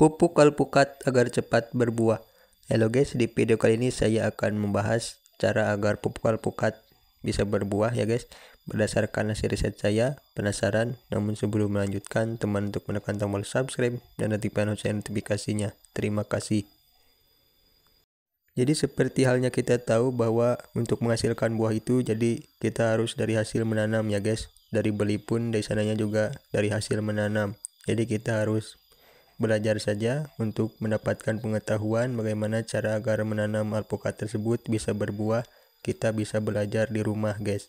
Pupuk alpukat agar cepat berbuah. Halo guys, di video kali ini saya akan membahas cara agar pupuk alpukat bisa berbuah ya guys. Berdasarkan hasil riset saya, penasaran? Namun sebelum melanjutkan, teman untuk menekan tombol subscribe dan aktifkan lonceng notifikasinya. Terima kasih. Jadi seperti halnya kita tahu bahwa untuk menghasilkan buah itu jadi kita harus dari hasil menanam ya guys. Dari beli pun dari sananya juga dari hasil menanam. Jadi kita harus belajar saja untuk mendapatkan pengetahuan bagaimana cara agar menanam alpukat tersebut bisa berbuah. Kita bisa belajar di rumah, guys.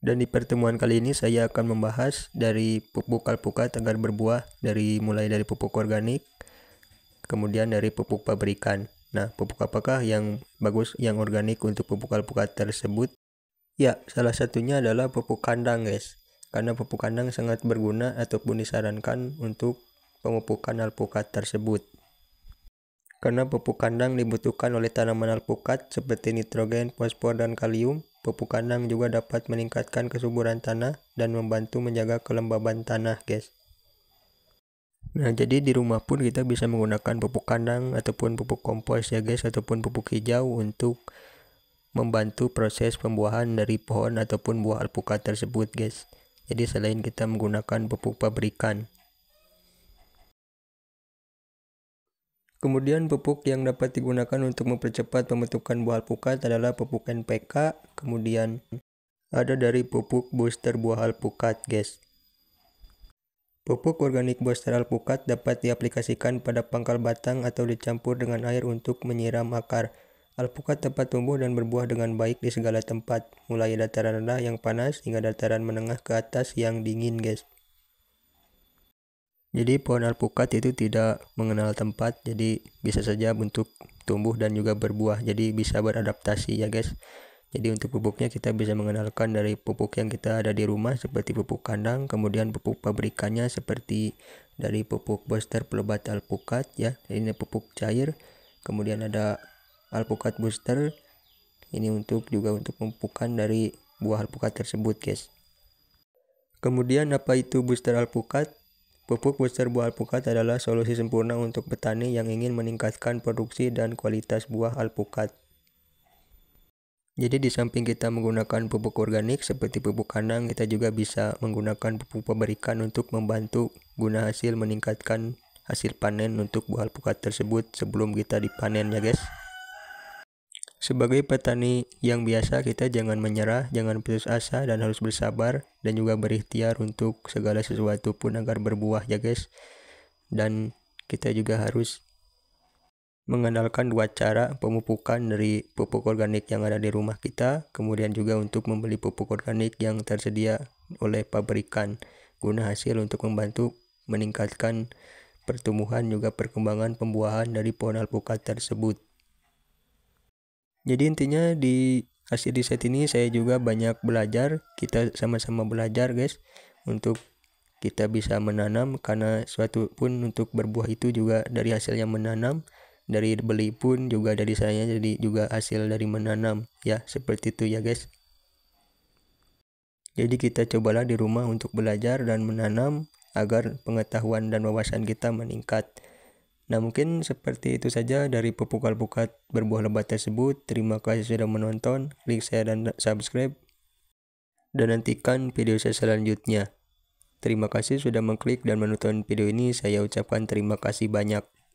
Dan di pertemuan kali ini saya akan membahas dari pupuk alpukat agar berbuah dari mulai dari pupuk organik, kemudian dari pupuk pabrikan. Nah, pupuk apakah yang bagus yang organik untuk pupuk alpukat tersebut? Ya, salah satunya adalah pupuk kandang, guys karena pupuk kandang sangat berguna ataupun disarankan untuk pemupukan alpukat tersebut. Karena pupuk kandang dibutuhkan oleh tanaman alpukat seperti nitrogen, fosfor, dan kalium, pupuk kandang juga dapat meningkatkan kesuburan tanah dan membantu menjaga kelembaban tanah, guys. Nah, jadi di rumah pun kita bisa menggunakan pupuk kandang ataupun pupuk kompos ya guys ataupun pupuk hijau untuk membantu proses pembuahan dari pohon ataupun buah alpukat tersebut guys. Jadi selain kita menggunakan pupuk pabrikan. Kemudian pupuk yang dapat digunakan untuk mempercepat pembentukan buah alpukat adalah pupuk NPK, kemudian ada dari pupuk booster buah alpukat, guys. Pupuk organik booster alpukat dapat diaplikasikan pada pangkal batang atau dicampur dengan air untuk menyiram akar. Alpukat dapat tumbuh dan berbuah dengan baik di segala tempat, mulai dataran rendah yang panas hingga dataran menengah ke atas yang dingin, guys. Jadi pohon alpukat itu tidak mengenal tempat, jadi bisa saja bentuk tumbuh dan juga berbuah, jadi bisa beradaptasi ya guys. Jadi untuk pupuknya kita bisa mengenalkan dari pupuk yang kita ada di rumah seperti pupuk kandang, kemudian pupuk pabrikannya seperti dari pupuk booster pelebat alpukat ya, ini pupuk cair, kemudian ada alpukat booster ini untuk juga untuk pemupukan dari buah alpukat tersebut guys kemudian apa itu booster alpukat Pupuk booster buah alpukat adalah solusi sempurna untuk petani yang ingin meningkatkan produksi dan kualitas buah alpukat. Jadi di samping kita menggunakan pupuk organik seperti pupuk kandang, kita juga bisa menggunakan pupuk pemberikan untuk membantu guna hasil meningkatkan hasil panen untuk buah alpukat tersebut sebelum kita dipanen ya, guys. Sebagai petani yang biasa, kita jangan menyerah, jangan putus asa, dan harus bersabar dan juga berikhtiar untuk segala sesuatu pun agar berbuah ya guys. Dan kita juga harus mengandalkan dua cara pemupukan dari pupuk organik yang ada di rumah kita, kemudian juga untuk membeli pupuk organik yang tersedia oleh pabrikan guna hasil untuk membantu meningkatkan pertumbuhan juga perkembangan pembuahan dari pohon alpukat tersebut. Jadi intinya di hasil set ini saya juga banyak belajar, kita sama-sama belajar guys untuk kita bisa menanam karena suatu pun untuk berbuah itu juga dari hasilnya menanam, dari beli pun juga dari saya jadi juga hasil dari menanam ya seperti itu ya guys. Jadi kita cobalah di rumah untuk belajar dan menanam agar pengetahuan dan wawasan kita meningkat. Nah mungkin seperti itu saja dari pupuk alpukat berbuah lebat tersebut. Terima kasih sudah menonton, klik share dan subscribe. Dan nantikan video saya selanjutnya. Terima kasih sudah mengklik dan menonton video ini. Saya ucapkan terima kasih banyak.